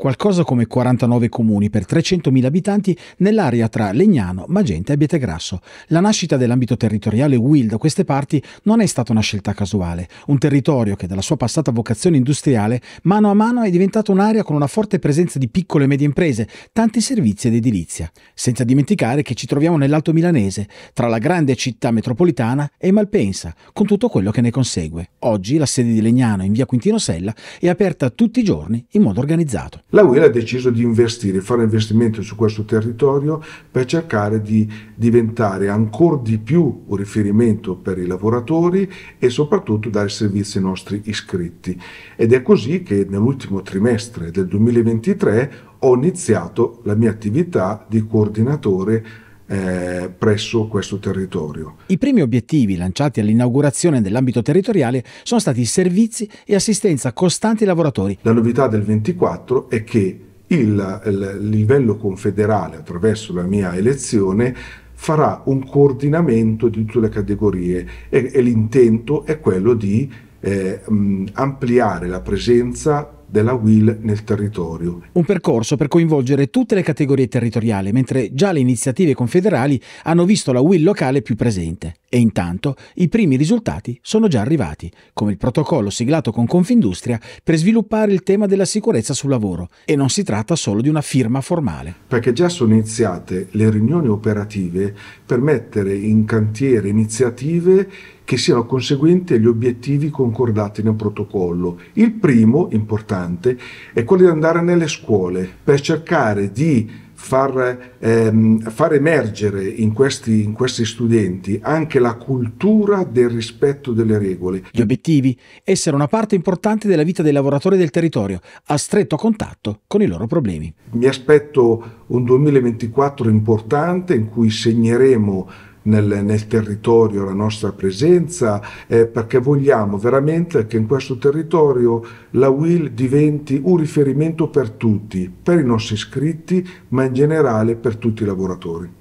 qualcosa come 49 comuni per 300.000 abitanti nell'area tra Legnano, Magenta e Bietegrasso. La nascita dell'ambito territoriale WIL da queste parti non è stata una scelta casuale, un territorio che dalla sua passata vocazione industriale mano a mano è diventato un'area con una forte presenza di piccole e medie imprese, tanti servizi ed edilizia, senza dimenticare che ci troviamo nell'Alto Milanese, tra la grande città metropolitana e Malpensa, con tutto quello che ne consegue. Oggi la sede di Legnano in via Quintino Sella è aperta tutti i giorni in modo organizzato. La UEL ha deciso di investire, fare investimenti su questo territorio per cercare di diventare ancora di più un riferimento per i lavoratori e soprattutto dare servizi ai nostri iscritti. Ed è così che nell'ultimo trimestre del 2023 ho iniziato la mia attività di coordinatore eh, presso questo territorio. I primi obiettivi lanciati all'inaugurazione dell'ambito territoriale sono stati servizi e assistenza costanti ai lavoratori. La novità del 24 è che il, il livello confederale, attraverso la mia elezione, farà un coordinamento di tutte le categorie e, e l'intento è quello di eh, ampliare la presenza della WIL nel territorio. Un percorso per coinvolgere tutte le categorie territoriali, mentre già le iniziative confederali hanno visto la WIL locale più presente. E intanto i primi risultati sono già arrivati, come il protocollo siglato con Confindustria per sviluppare il tema della sicurezza sul lavoro. E non si tratta solo di una firma formale. Perché già sono iniziate le riunioni operative per mettere in cantiere iniziative che siano conseguenti agli obiettivi concordati nel protocollo. Il primo, importante, è quello di andare nelle scuole per cercare di far, ehm, far emergere in questi, in questi studenti anche la cultura del rispetto delle regole. Gli obiettivi? Essere una parte importante della vita dei lavoratori del territorio, a stretto contatto con i loro problemi. Mi aspetto un 2024 importante in cui segneremo nel, nel territorio la nostra presenza, eh, perché vogliamo veramente che in questo territorio la WIL diventi un riferimento per tutti, per i nostri iscritti, ma in generale per tutti i lavoratori.